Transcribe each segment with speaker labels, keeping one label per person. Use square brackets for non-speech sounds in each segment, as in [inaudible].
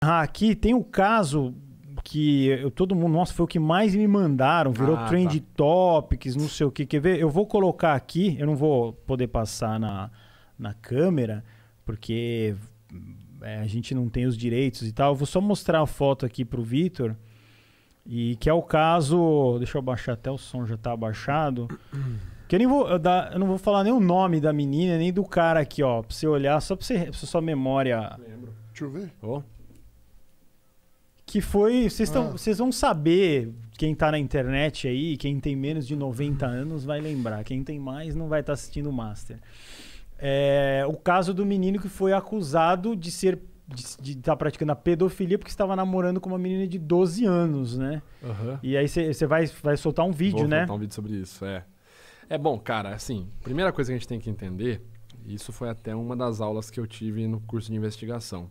Speaker 1: Ah, aqui tem o caso que eu, todo mundo, nossa, foi o que mais me mandaram, virou ah, trend tá. topics, não sei o que. Quer ver? Eu vou colocar aqui, eu não vou poder passar na, na câmera, porque é, a gente não tem os direitos e tal. Eu vou só mostrar a foto aqui pro Vitor. E que é o caso. Deixa eu baixar até o som, já tá abaixado. Que eu, nem vou, eu, eu não vou falar nem o nome da menina, nem do cara aqui, ó. Pra você olhar, só pra, você, pra sua memória.
Speaker 2: Lembro. Deixa eu ver.
Speaker 1: Oh. Que foi. Vocês, ah. vão saber, quem tá na internet aí, quem tem menos de 90 anos vai lembrar. Quem tem mais não vai estar tá assistindo o Master. É, o caso do menino que foi acusado de ser de estar tá praticando a pedofilia porque estava namorando com uma menina de 12 anos, né? Uhum.
Speaker 2: E aí você vai, vai soltar um vídeo, Vou né? soltar um vídeo sobre isso, é. É bom, cara, assim, primeira coisa que a gente tem que entender, isso foi até uma das aulas que eu tive no curso de investigação.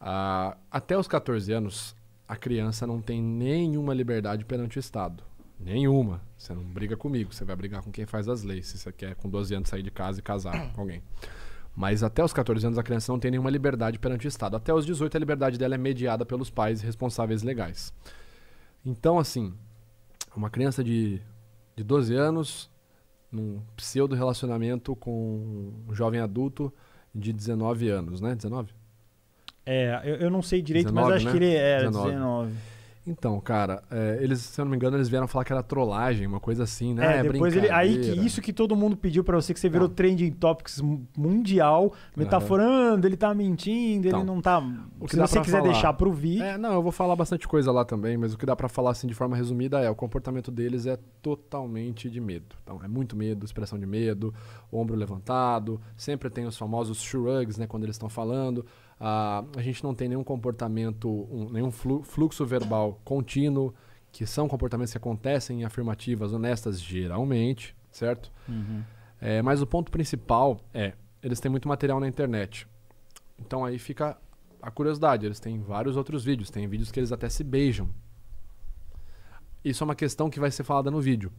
Speaker 2: Ah, até os 14 anos, a criança não tem nenhuma liberdade perante o Estado. Nenhuma. Você não briga comigo, você vai brigar com quem faz as leis, se você quer com 12 anos sair de casa e casar [coughs] com alguém. Mas até os 14 anos a criança não tem nenhuma liberdade perante o Estado. Até os 18 a liberdade dela é mediada pelos pais responsáveis legais. Então, assim, uma criança de, de 12 anos num pseudo relacionamento com um jovem adulto de 19 anos, né? 19? É, eu, eu não sei direito, 19, mas acho né? que ele é 19. 19. Então, cara, é, eles, se eu não me engano, eles vieram falar que era trollagem, uma coisa assim, né? É, depois ele, aí que
Speaker 1: isso que todo mundo pediu para você, que você virou ah. trending topics mundial,
Speaker 2: metaforando,
Speaker 1: uhum. ele tá mentindo, então, ele não tá. O que se você quiser falar, deixar
Speaker 2: pro Vi. É, não, eu vou falar bastante coisa lá também, mas o que dá para falar assim de forma resumida é o comportamento deles é totalmente de medo. Então, é muito medo, expressão de medo, ombro levantado, sempre tem os famosos shrugs, né, quando eles estão falando. Ah, a gente não tem nenhum comportamento, um, nenhum fluxo verbal contínuo, que são comportamentos que acontecem em afirmativas honestas geralmente, certo? Uhum. É, mas o ponto principal é, eles têm muito material na internet. Então aí fica a curiosidade, eles têm vários outros vídeos, tem vídeos que eles até se beijam. Isso é uma questão que vai ser falada no vídeo.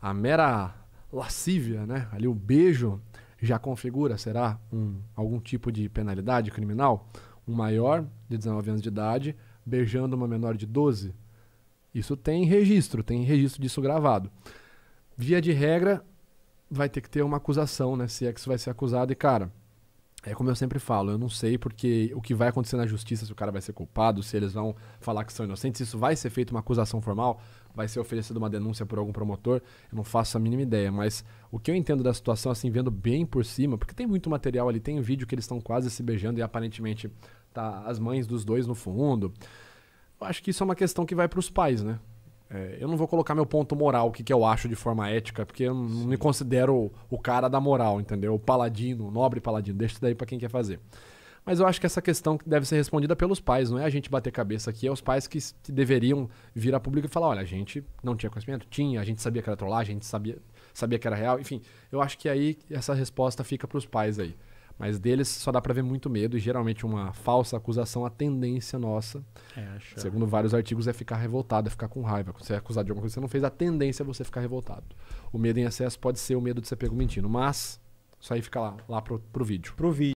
Speaker 2: A mera lascívia, né? Ali o beijo já configura, será, um, algum tipo de penalidade criminal? Um maior de 19 anos de idade beijando uma menor de 12, isso tem registro, tem registro disso gravado. Via de regra, vai ter que ter uma acusação, né? Se é que isso vai ser acusado. E, cara, é como eu sempre falo, eu não sei porque o que vai acontecer na justiça, se o cara vai ser culpado, se eles vão falar que são inocentes, se isso vai ser feito uma acusação formal, vai ser oferecida uma denúncia por algum promotor, eu não faço a mínima ideia, mas o que eu entendo da situação, assim, vendo bem por cima, porque tem muito material ali, tem vídeo que eles estão quase se beijando e aparentemente tá as mães dos dois no fundo. Eu acho que isso é uma questão que vai para os pais, né? É, eu não vou colocar meu ponto moral, o que, que eu acho de forma ética, porque eu Sim. não me considero o cara da moral, entendeu? O paladino, o nobre paladino. Deixa isso daí para quem quer fazer. Mas eu acho que essa questão deve ser respondida pelos pais, não é a gente bater cabeça aqui, é os pais que deveriam vir a público e falar: olha, a gente não tinha conhecimento, tinha, a gente sabia que era trollagem, a gente sabia, sabia que era real, enfim. Eu acho que aí essa resposta fica para os pais aí. Mas deles só dá para ver muito medo e geralmente uma falsa acusação, a tendência nossa, é, segundo vários artigos, é ficar revoltado, é ficar com raiva. Quando você é acusado de alguma coisa que você não fez, a tendência é você ficar revoltado. O medo em excesso pode ser o medo de ser pego mentindo, mas isso aí fica lá, lá pro, pro vídeo. Pro vídeo.